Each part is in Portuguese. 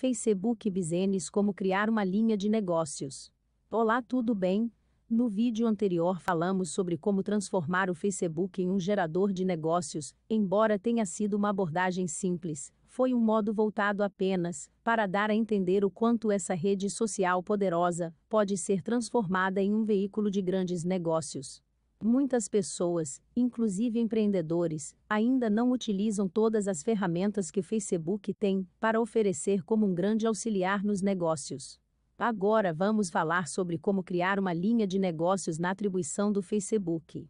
Facebook Business como criar uma linha de negócios. Olá, tudo bem? No vídeo anterior falamos sobre como transformar o Facebook em um gerador de negócios, embora tenha sido uma abordagem simples, foi um modo voltado apenas para dar a entender o quanto essa rede social poderosa pode ser transformada em um veículo de grandes negócios. Muitas pessoas, inclusive empreendedores, ainda não utilizam todas as ferramentas que Facebook tem para oferecer como um grande auxiliar nos negócios. Agora vamos falar sobre como criar uma linha de negócios na atribuição do Facebook.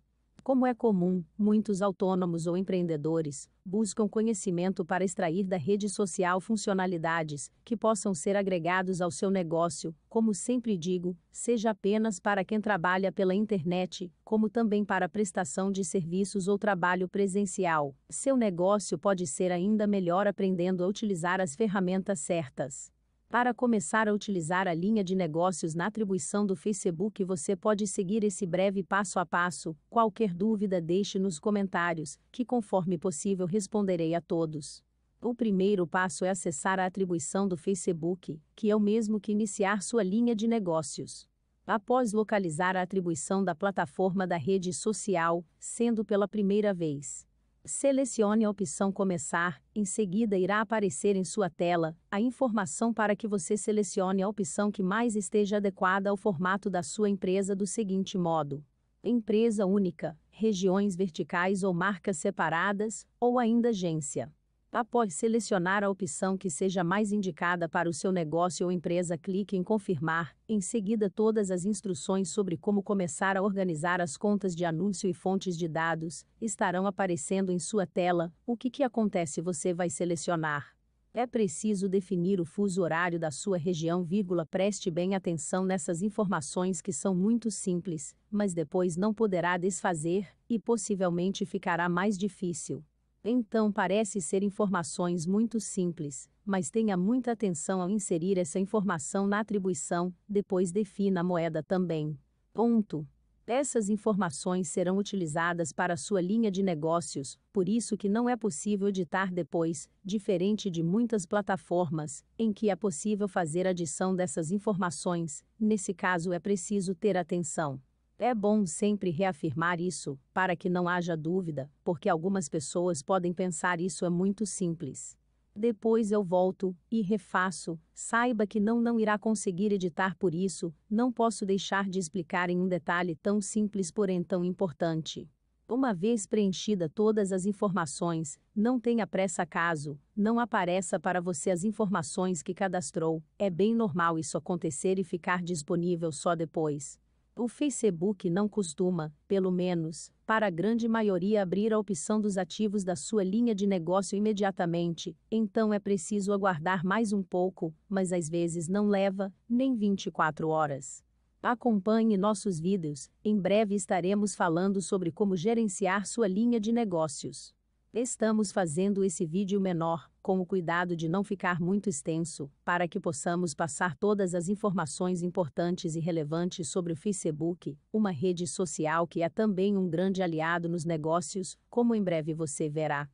Como é comum, muitos autônomos ou empreendedores buscam conhecimento para extrair da rede social funcionalidades que possam ser agregados ao seu negócio, como sempre digo, seja apenas para quem trabalha pela internet, como também para prestação de serviços ou trabalho presencial. Seu negócio pode ser ainda melhor aprendendo a utilizar as ferramentas certas. Para começar a utilizar a linha de negócios na atribuição do Facebook, você pode seguir esse breve passo a passo. Qualquer dúvida, deixe nos comentários, que conforme possível responderei a todos. O primeiro passo é acessar a atribuição do Facebook, que é o mesmo que iniciar sua linha de negócios. Após localizar a atribuição da plataforma da rede social, sendo pela primeira vez Selecione a opção Começar, em seguida irá aparecer em sua tela a informação para que você selecione a opção que mais esteja adequada ao formato da sua empresa do seguinte modo: Empresa única, regiões verticais ou marcas separadas, ou ainda agência. Após tá, selecionar a opção que seja mais indicada para o seu negócio ou empresa, clique em Confirmar. Em seguida, todas as instruções sobre como começar a organizar as contas de anúncio e fontes de dados estarão aparecendo em sua tela. O que, que acontece? Você vai selecionar. É preciso definir o fuso horário da sua região, vírgula. Preste bem atenção nessas informações que são muito simples, mas depois não poderá desfazer e possivelmente ficará mais difícil. Então parece ser informações muito simples, mas tenha muita atenção ao inserir essa informação na atribuição, depois defina a moeda também. Ponto. Essas informações serão utilizadas para sua linha de negócios, por isso que não é possível editar depois, diferente de muitas plataformas, em que é possível fazer adição dessas informações, nesse caso é preciso ter atenção. É bom sempre reafirmar isso, para que não haja dúvida, porque algumas pessoas podem pensar isso é muito simples. Depois eu volto e refaço. Saiba que não não irá conseguir editar por isso, não posso deixar de explicar em um detalhe tão simples porém tão importante. Uma vez preenchida todas as informações, não tenha pressa caso não apareça para você as informações que cadastrou. É bem normal isso acontecer e ficar disponível só depois. O Facebook não costuma, pelo menos, para a grande maioria abrir a opção dos ativos da sua linha de negócio imediatamente, então é preciso aguardar mais um pouco, mas às vezes não leva nem 24 horas. Acompanhe nossos vídeos, em breve estaremos falando sobre como gerenciar sua linha de negócios. Estamos fazendo esse vídeo menor com o cuidado de não ficar muito extenso, para que possamos passar todas as informações importantes e relevantes sobre o Facebook, uma rede social que é também um grande aliado nos negócios, como em breve você verá.